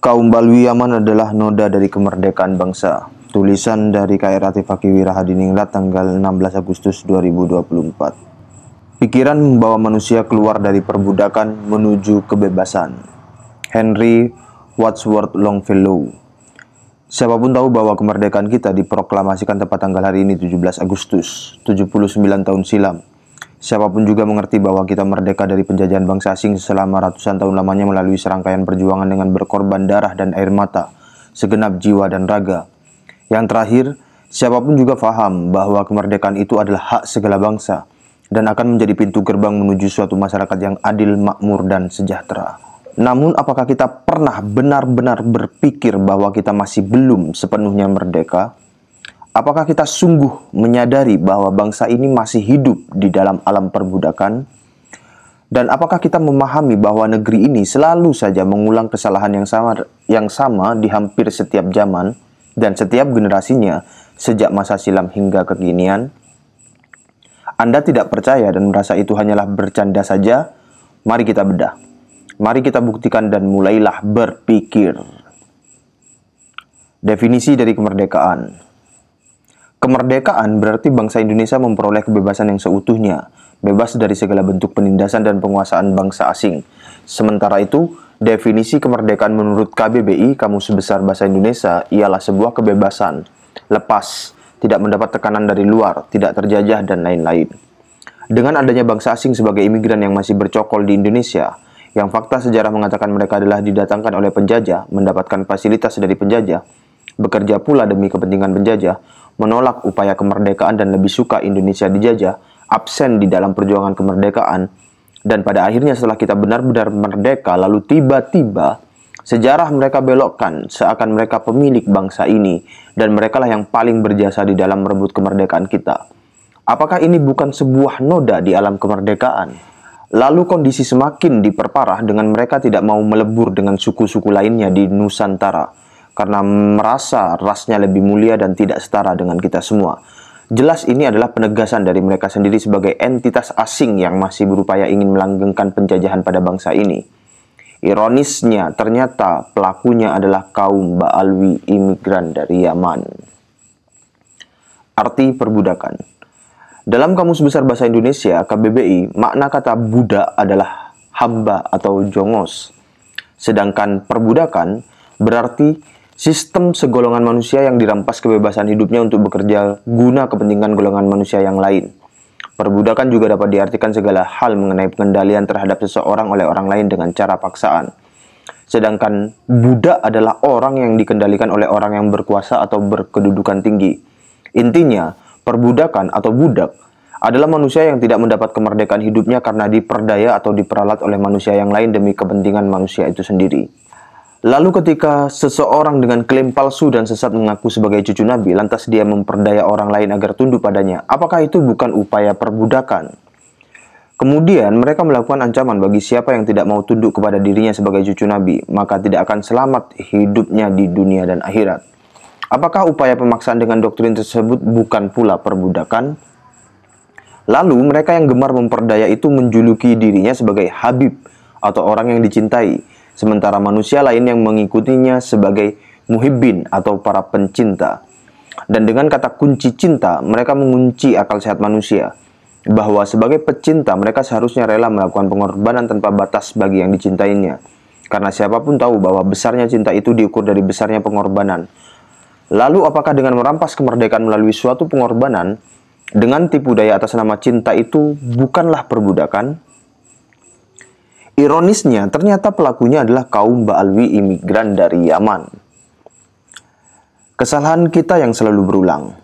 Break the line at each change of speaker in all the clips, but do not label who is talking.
Kaum Balwi Yaman adalah noda dari kemerdekaan bangsa. Tulisan dari KR Atifaki Wirahadiningrat tanggal 16 Agustus 2024. Pikiran membawa manusia keluar dari perbudakan menuju kebebasan. Henry Wadsworth Longfellow. Siapapun tahu bahwa kemerdekaan kita diproklamasikan tepat tanggal hari ini 17 Agustus 79 tahun silam Siapapun juga mengerti bahwa kita merdeka dari penjajahan bangsa asing selama ratusan tahun lamanya melalui serangkaian perjuangan dengan berkorban darah dan air mata, segenap jiwa dan raga. Yang terakhir, siapapun juga faham bahwa kemerdekaan itu adalah hak segala bangsa dan akan menjadi pintu gerbang menuju suatu masyarakat yang adil, makmur, dan sejahtera. Namun, apakah kita pernah benar-benar berpikir bahwa kita masih belum sepenuhnya merdeka? Apakah kita sungguh menyadari bahwa bangsa ini masih hidup di dalam alam perbudakan? Dan apakah kita memahami bahwa negeri ini selalu saja mengulang kesalahan yang sama yang sama di hampir setiap zaman dan setiap generasinya sejak masa silam hingga kekinian? Anda tidak percaya dan merasa itu hanyalah bercanda saja? Mari kita bedah. Mari kita buktikan dan mulailah berpikir. Definisi dari kemerdekaan Kemerdekaan berarti bangsa Indonesia memperoleh kebebasan yang seutuhnya, bebas dari segala bentuk penindasan dan penguasaan bangsa asing. Sementara itu, definisi kemerdekaan menurut KBBI Kamus Besar Bahasa Indonesia ialah sebuah kebebasan, lepas, tidak mendapat tekanan dari luar, tidak terjajah, dan lain-lain. Dengan adanya bangsa asing sebagai imigran yang masih bercokol di Indonesia, yang fakta sejarah mengatakan mereka adalah didatangkan oleh penjajah, mendapatkan fasilitas dari penjajah, bekerja pula demi kepentingan penjajah, menolak upaya kemerdekaan dan lebih suka Indonesia dijajah, absen di dalam perjuangan kemerdekaan, dan pada akhirnya setelah kita benar-benar merdeka lalu tiba-tiba sejarah mereka belokkan seakan mereka pemilik bangsa ini dan merekalah yang paling berjasa di dalam merebut kemerdekaan kita. Apakah ini bukan sebuah noda di alam kemerdekaan? Lalu kondisi semakin diperparah dengan mereka tidak mau melebur dengan suku-suku lainnya di Nusantara karena merasa rasnya lebih mulia dan tidak setara dengan kita semua. Jelas ini adalah penegasan dari mereka sendiri sebagai entitas asing yang masih berupaya ingin melanggengkan penjajahan pada bangsa ini. Ironisnya, ternyata pelakunya adalah kaum Baalwi imigran dari Yaman. Arti perbudakan Dalam Kamus Besar Bahasa Indonesia, KBBI, makna kata budak adalah hamba atau jongos. Sedangkan perbudakan berarti sistem segolongan manusia yang dirampas kebebasan hidupnya untuk bekerja guna kepentingan golongan manusia yang lain. Perbudakan juga dapat diartikan segala hal mengenai pengendalian terhadap seseorang oleh orang lain dengan cara paksaan. Sedangkan budak adalah orang yang dikendalikan oleh orang yang berkuasa atau berkedudukan tinggi. Intinya, perbudakan atau budak adalah manusia yang tidak mendapat kemerdekaan hidupnya karena diperdaya atau diperalat oleh manusia yang lain demi kepentingan manusia itu sendiri. Lalu ketika seseorang dengan klaim palsu dan sesat mengaku sebagai cucu Nabi, lantas dia memperdaya orang lain agar tunduk padanya, apakah itu bukan upaya perbudakan? Kemudian mereka melakukan ancaman bagi siapa yang tidak mau tunduk kepada dirinya sebagai cucu Nabi, maka tidak akan selamat hidupnya di dunia dan akhirat. Apakah upaya pemaksaan dengan doktrin tersebut bukan pula perbudakan? Lalu mereka yang gemar memperdaya itu menjuluki dirinya sebagai Habib atau orang yang dicintai, sementara manusia lain yang mengikutinya sebagai muhibbin atau para pencinta. Dan dengan kata kunci cinta, mereka mengunci akal sehat manusia bahwa sebagai pecinta mereka seharusnya rela melakukan pengorbanan tanpa batas bagi yang dicintainya. Karena siapapun tahu bahwa besarnya cinta itu diukur dari besarnya pengorbanan. Lalu apakah dengan merampas kemerdekaan melalui suatu pengorbanan dengan tipu daya atas nama cinta itu bukanlah perbudakan? Ironisnya, ternyata pelakunya adalah kaum Ba'alwi imigran dari Yaman. Kesalahan kita yang selalu berulang.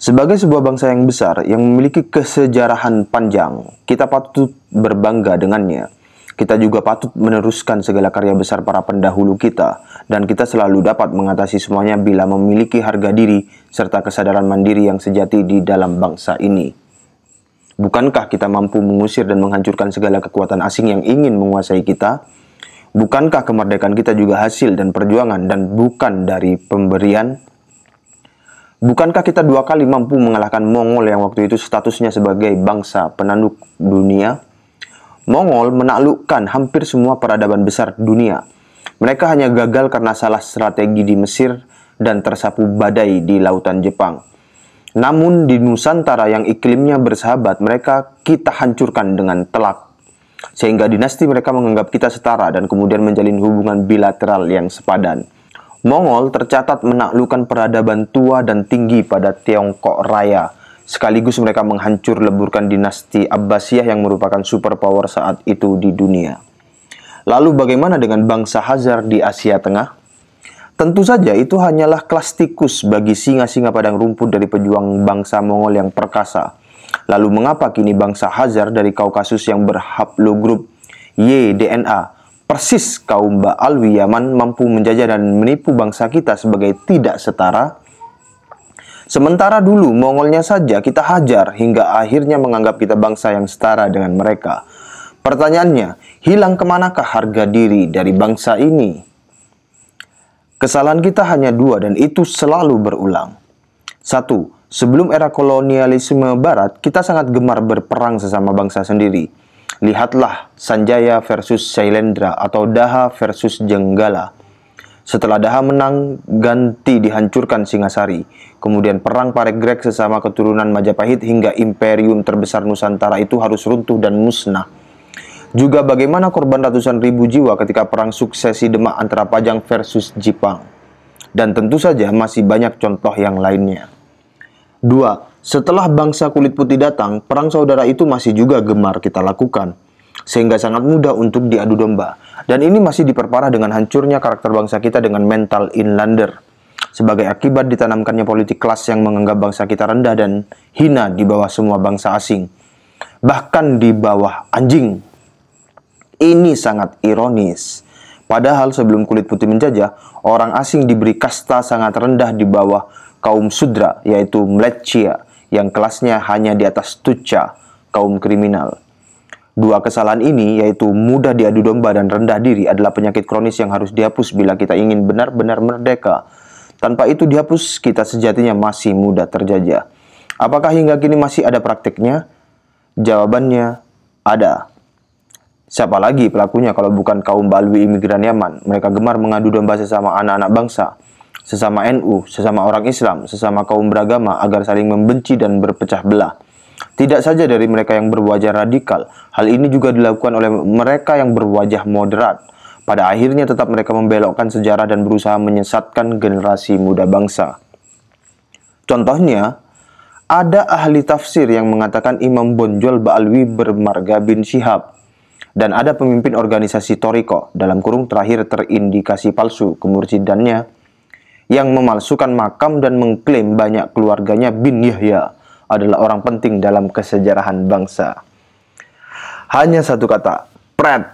Sebagai sebuah bangsa yang besar yang memiliki kesejarahan panjang, kita patut berbangga dengannya. Kita juga patut meneruskan segala karya besar para pendahulu kita, dan kita selalu dapat mengatasi semuanya bila memiliki harga diri serta kesadaran mandiri yang sejati di dalam bangsa ini. Bukankah kita mampu mengusir dan menghancurkan segala kekuatan asing yang ingin menguasai kita? Bukankah kemerdekaan kita juga hasil dan perjuangan dan bukan dari pemberian? Bukankah kita dua kali mampu mengalahkan Mongol yang waktu itu statusnya sebagai bangsa penanduk dunia? Mongol menaklukkan hampir semua peradaban besar dunia. Mereka hanya gagal karena salah strategi di Mesir dan tersapu badai di lautan Jepang. Namun di Nusantara yang iklimnya bersahabat, mereka kita hancurkan dengan telak. Sehingga dinasti mereka menganggap kita setara dan kemudian menjalin hubungan bilateral yang sepadan. Mongol tercatat menaklukkan peradaban tua dan tinggi pada Tiongkok Raya. Sekaligus mereka menghancur leburkan dinasti Abbasiyah yang merupakan superpower saat itu di dunia. Lalu bagaimana dengan bangsa Hazar di Asia Tengah? Tentu saja itu hanyalah kelas tikus bagi singa-singa padang rumput dari pejuang bangsa Mongol yang perkasa. Lalu mengapa kini bangsa Hazar dari Kaukasus yang berhaplogrup Y-DNA persis kaum Ba'alwi Yaman mampu menjajah dan menipu bangsa kita sebagai tidak setara? Sementara dulu Mongolnya saja kita hajar hingga akhirnya menganggap kita bangsa yang setara dengan mereka. Pertanyaannya, hilang kemanakah harga diri dari bangsa ini? Kesalahan kita hanya dua dan itu selalu berulang. Satu, sebelum era kolonialisme barat, kita sangat gemar berperang sesama bangsa sendiri. Lihatlah Sanjaya versus Shailendra atau Daha versus Jenggala. Setelah Daha menang, ganti dihancurkan Singasari. Kemudian perang paregreg sesama keturunan Majapahit hingga imperium terbesar Nusantara itu harus runtuh dan musnah. Juga bagaimana korban ratusan ribu jiwa ketika perang suksesi Demak antara Pajang versus jepang Dan tentu saja masih banyak contoh yang lainnya. 2. Setelah bangsa kulit putih datang, perang saudara itu masih juga gemar kita lakukan sehingga sangat mudah untuk diadu domba. Dan ini masih diperparah dengan hancurnya karakter bangsa kita dengan mental inlander. Sebagai akibat ditanamkannya politik kelas yang menganggap bangsa kita rendah dan hina di bawah semua bangsa asing. Bahkan di bawah anjing. Ini sangat ironis. Padahal sebelum kulit putih menjajah, orang asing diberi kasta sangat rendah di bawah kaum sudra, yaitu Mlecia, yang kelasnya hanya di atas tuca, kaum kriminal. Dua kesalahan ini, yaitu mudah diadu domba dan rendah diri, adalah penyakit kronis yang harus dihapus bila kita ingin benar-benar merdeka. Tanpa itu dihapus, kita sejatinya masih mudah terjajah. Apakah hingga kini masih ada praktiknya? Jawabannya ada. Siapa lagi pelakunya kalau bukan kaum Balwi imigran Yaman? Mereka gemar mengadu domba sesama anak-anak bangsa, sesama NU, sesama orang Islam, sesama kaum beragama agar saling membenci dan berpecah belah. Tidak saja dari mereka yang berwajah radikal, hal ini juga dilakukan oleh mereka yang berwajah moderat. Pada akhirnya tetap mereka membelokkan sejarah dan berusaha menyesatkan generasi muda bangsa. Contohnya, ada ahli tafsir yang mengatakan Imam Bonjol Ba'alwi bermarga bin Syihab dan ada pemimpin organisasi Toriko dalam kurung terakhir terindikasi palsu kemursidannya yang memalsukan makam dan mengklaim banyak keluarganya bin Yahya adalah orang penting dalam kesejarahan bangsa. Hanya satu kata, pret.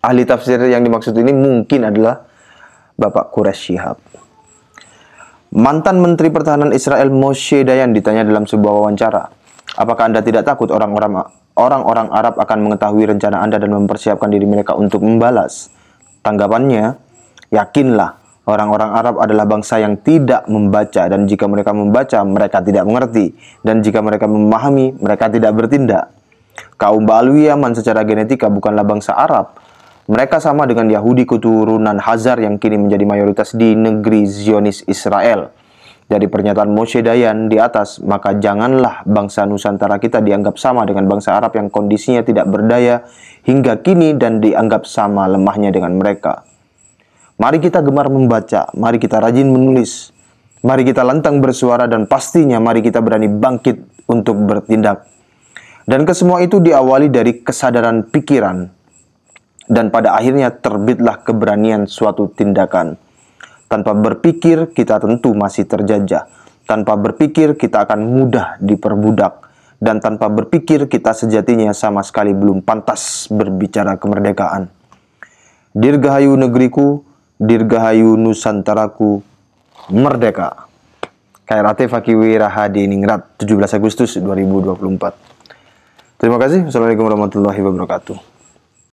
Ahli tafsir yang dimaksud ini mungkin adalah Bapak Quresh Shihab. Mantan Menteri Pertahanan Israel Moshe Dayan ditanya dalam sebuah wawancara, Apakah Anda tidak takut orang-orang orang-orang Arab akan mengetahui rencana Anda dan mempersiapkan diri mereka untuk membalas? Tanggapannya, yakinlah Orang-orang Arab adalah bangsa yang tidak membaca dan jika mereka membaca mereka tidak mengerti dan jika mereka memahami mereka tidak bertindak. Kaum Ba'alwi Yaman secara genetika bukanlah bangsa Arab. Mereka sama dengan Yahudi keturunan Hazar yang kini menjadi mayoritas di negeri Zionis Israel. Dari pernyataan Moshe Dayan di atas, maka janganlah bangsa Nusantara kita dianggap sama dengan bangsa Arab yang kondisinya tidak berdaya hingga kini dan dianggap sama lemahnya dengan mereka. Mari kita gemar membaca, mari kita rajin menulis, mari kita lantang bersuara dan pastinya mari kita berani bangkit untuk bertindak. Dan kesemua itu diawali dari kesadaran pikiran dan pada akhirnya terbitlah keberanian suatu tindakan. Tanpa berpikir, kita tentu masih terjajah. Tanpa berpikir, kita akan mudah diperbudak. Dan tanpa berpikir, kita sejatinya sama sekali belum pantas berbicara kemerdekaan. Dirgahayu negeriku, dirgahayu Nusantaraku, merdeka. KRAT Fakiwira Hadi Ningrat, 17 Agustus 2024. Terima kasih. Assalamualaikum warahmatullahi wabarakatuh.